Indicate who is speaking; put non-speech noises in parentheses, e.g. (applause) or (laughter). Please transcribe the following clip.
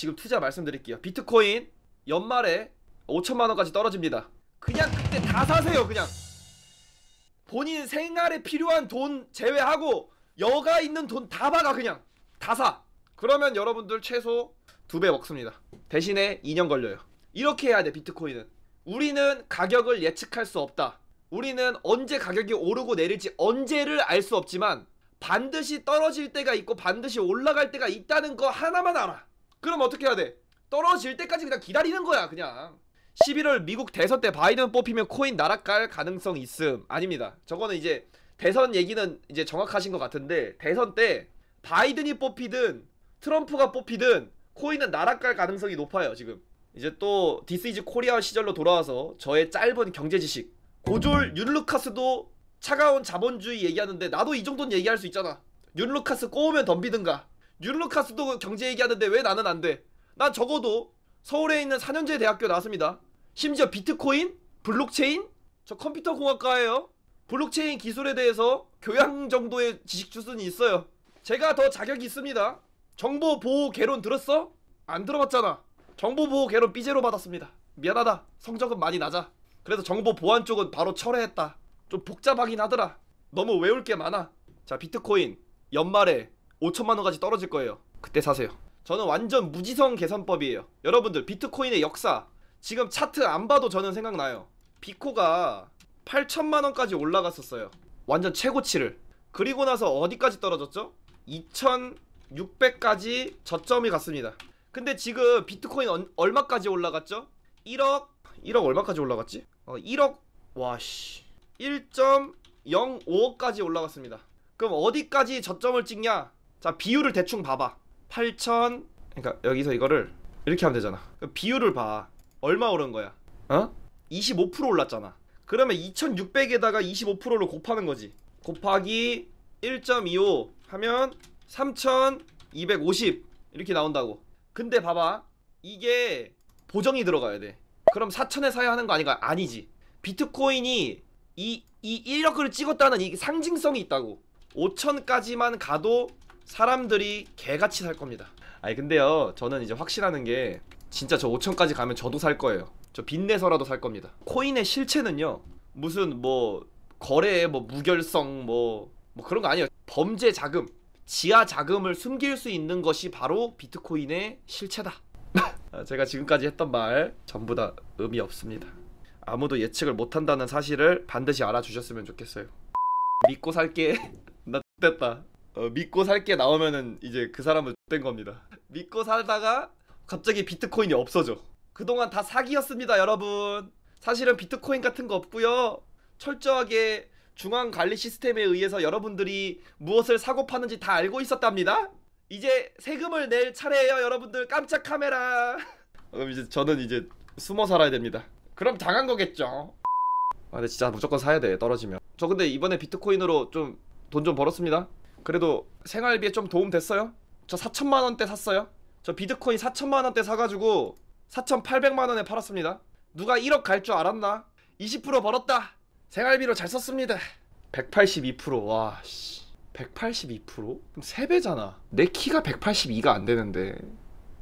Speaker 1: 지금 투자 말씀드릴게요 비트코인 연말에 5천만원까지 떨어집니다 그냥 그때 다 사세요 그냥 본인 생활에 필요한 돈 제외하고 여가 있는 돈다 박아 그냥 다사 그러면 여러분들 최소 두 배 먹습니다 대신에 2년 걸려요 이렇게 해야 돼 비트코인은 우리는 가격을 예측할 수 없다 우리는 언제 가격이 오르고 내릴지 언제를 알 수 없지만 반드시 떨어질 때가 있고 반드시 올라갈 때가 있다는 거 하나만 알아 그럼 어떻게 해야 돼? 떨어질 때까지 그냥 기다리는 거야 그냥 11월 미국 대선 때 바이든 뽑히면 코인 나락갈 가능성 있음 아닙니다 저거는 이제 대선 얘기는 이제 정확하신 것 같은데 대선 때 바이든이 뽑히든 트럼프가 뽑히든 코인은 나락갈 가능성이 높아요 지금 이제 또 디스이즈 코리아 시절로 돌아와서 저의 짧은 경제 지식 고졸 윤루카스도 차가운 자본주의 얘기하는데 나도 이 정도는 얘기할 수 있잖아 윤루카스 꼬우면 덤비든가 뉴르카스도 경제 얘기하는데 왜 나는 안 돼? 난 적어도 서울에 있는 4년제 대학교 나왔습니다. 심지어 비트코인, 블록체인, 저 컴퓨터 공학과예요. 블록체인 기술에 대해서 교양 정도의 지식 주스는 있어요. 제가 더 자격이 있습니다. 정보 보호 개론 들었어? 안 들어봤잖아. 정보 보호 개론 삐제로 받았습니다. 미안하다. 성적은 많이 낮아. 그래서 정보 보안 쪽은 바로 철회했다. 좀 복잡하긴 하더라. 너무 외울 게 많아. 자, 비트코인 연말에 5천만 원까지 떨어질 거예요. 그때 사세요. 저는 완전 무지성 계산법이에요. 여러분들 비트코인의 역사 지금 차트 안 봐도 저는 생각나요. 비코가 8천만 원까지 올라갔었어요. 완전 최고치를. 그리고 나서 어디까지 떨어졌죠? 2,600까지 저점이 갔습니다. 근데 지금 비트코인 어, 얼마까지 올라갔죠? 1억 1억 얼마까지 올라갔지? 어, 1억 와씨 1.05까지 올라갔습니다. 그럼 어디까지 저점을 찍냐? 자 비율을 대충 봐봐 8천 그러니까 여기서 이거를 이렇게 하면 되잖아 그 비율을 봐 얼마 오른 거야 어? 25% 올랐잖아 그러면 2600에다가 25%를 곱하는 거지 곱하기 1.25 하면 3250 이렇게 나온다고 근데 봐봐 이게 보정이 들어가야 돼 그럼 4천에 사야 하는 거 아닌가? 아니지 비트코인이 이, 이 1억을 찍었다는 이 상징성이 있다고 5천까지만 가도 사람들이 개같이 살 겁니다 아니 근데요 저는 이제 확실하는 게 진짜 저 5천까지 가면 저도 살 거예요 저 빚내서라도 살 겁니다 코인의 실체는요 무슨 뭐 거래의 뭐 무결성 뭐, 뭐 그런 거 아니에요 범죄 자금 지하 자금을 숨길 수 있는 것이 바로 비트코인의 실체다 (laughs) 아, 제가 지금까지 했던 말 전부 다 의미 없습니다 아무도 예측을 못한다는 사실을 반드시 알아주셨으면 좋겠어요 믿고 살게 (laughs) 나 됐다 어, 믿고 살게 나오면은 이제 그 사람은 된 겁니다. 믿고 살다가 갑자기 비트코인이 없어져. 그동안 다 사기였습니다, 여러분. 사실은 비트코인 같은 거 없고요. 철저하게 중앙 관리 시스템에 의해서 여러분들이 무엇을 사고 파는지 다 알고 있었답니다. 이제 세금을 낼 차례예요, 여러분들. 깜짝 카메라. (laughs) 그럼 이제 저는 이제 숨어 살아야 됩니다. 그럼 당한 거겠죠. 아, 근데 진짜 무조건 사야 돼. 떨어지면. 저 근데 이번에 비트코인으로 좀 돈좀 좀 벌었습니다. 그래도 생활비에 좀 도움 됐어요? 저 4천만원대 샀어요 저 비트코인 4천만원대 사가지고 4,800만원에 팔았습니다 누가 1억 갈 줄 알았나? 20% 벌었다 생활비로 잘 썼습니다 182%와 씨. 182%? 그럼 3배잖아 내 키가 182가 안 되는데